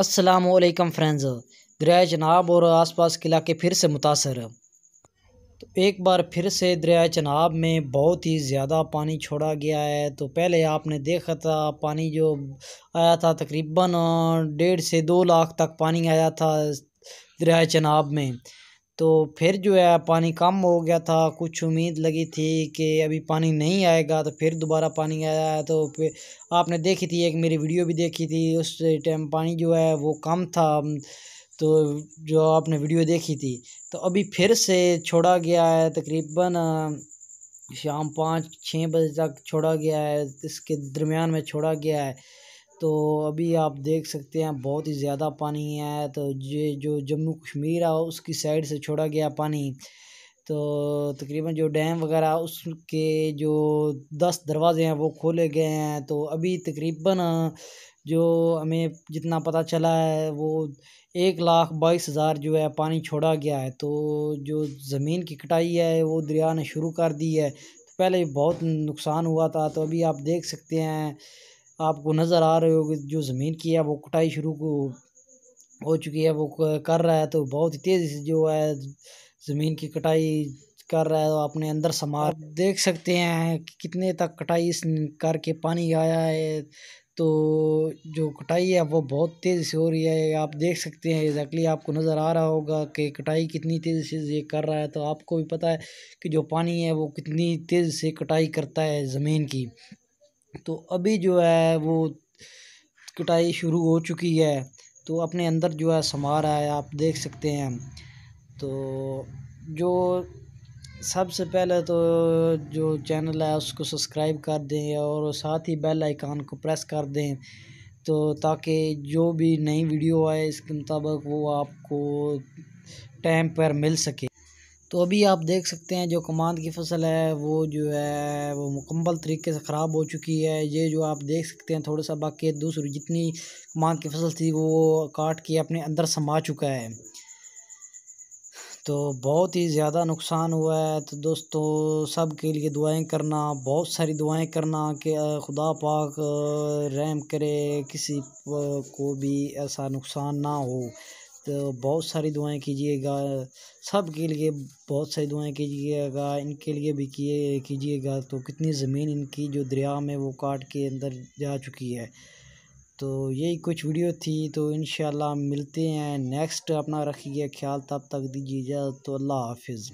Aslam friends दरिया चनाब और आसपास के इलाके फिर से मुतासर तो एक बार फिर से दरिया चनाब में बहुत ही ज़्यादा पानी छोड़ा गया है तो पहले आपने देखा था पानी जो आया था तकरीबन डेढ़ से दो लाख तक पानी आया था दरिया चनाब में तो फिर जो है पानी कम हो गया था कुछ उम्मीद लगी थी कि अभी पानी नहीं आएगा तो फिर दोबारा पानी आया तो फिर आपने देखी थी एक मेरी वीडियो भी देखी थी उस टाइम पानी जो है वो कम था तो जो आपने वीडियो देखी थी तो अभी फिर से छोड़ा गया है तकरीबन शाम पाँच छः बजे तक छोड़ा गया है इसके दरमियान में छोड़ा गया है तो अभी आप देख सकते हैं बहुत ही ज़्यादा पानी है तो ये जो जम्मू कश्मीर है उसकी साइड से छोड़ा गया पानी तो तकरीबन जो डैम वगैरह उसके जो दस दरवाज़े हैं वो खोले गए हैं तो अभी तकरीबन जो हमें जितना पता चला है वो एक लाख बाईस हज़ार जो है पानी छोड़ा गया है तो जो ज़मीन की कटाई है वो दरिया ने शुरू कर दी है तो पहले बहुत नुकसान हुआ था तो अभी आप देख सकते हैं आपको नज़र आ रहे होगी जो ज़मीन की है वो कटाई शुरू हो चुकी है वो कर रहा है तो बहुत ही तेज़ी से जो है ज़मीन की कटाई कर रहा है अपने अंदर समार देख सकते हैं कि कितने तक कटाई करके पानी आया है तो जो कटाई है वो बहुत तेज़ी से हो रही है आप देख सकते हैं एग्जैक्टली आपको नज़र आ रहा होगा कि कटाई कितनी तेज़ी से ये कर रहा है तो आपको भी पता है कि जो पानी है वो कितनी तेज़ी से कटाई करता है ज़मीन की तो अभी जो है वो कटाई शुरू हो चुकी है तो अपने अंदर जो है समा रहा है आप देख सकते हैं तो जो सबसे पहले तो जो चैनल है उसको सब्सक्राइब कर दें और साथ ही बेल आइकान को प्रेस कर दें तो ताकि जो भी नई वीडियो आए इसके मुताबिक वो आपको टाइम पर मिल सके तो अभी आप देख सकते हैं जो कमांद की फसल है वो जो है वो मुकम्मल तरीके से ख़राब हो चुकी है ये जो आप देख सकते हैं थोड़ा सा बाकी दूसरी जितनी कमांद की फसल थी वो काट के अपने अंदर समा चुका है तो बहुत ही ज़्यादा नुकसान हुआ है तो दोस्तों सब के लिए दुआएं करना बहुत सारी दुआएं करना कि खुदा पाक रहम करे किसी को भी ऐसा नुकसान ना हो तो बहुत सारी दुआएँ कीजिएगा सब के लिए बहुत सारी दुआएँ कीजिएगा इनके लिए भी किए कीजिएगा तो कितनी ज़मीन इनकी जो दरिया में वो काट के अंदर जा चुकी है तो यही कुछ वीडियो थी तो इन मिलते हैं नेक्स्ट अपना रखिए ख्याल तब तक दीजिए इजाज़त तो अल्लाह हाफिज़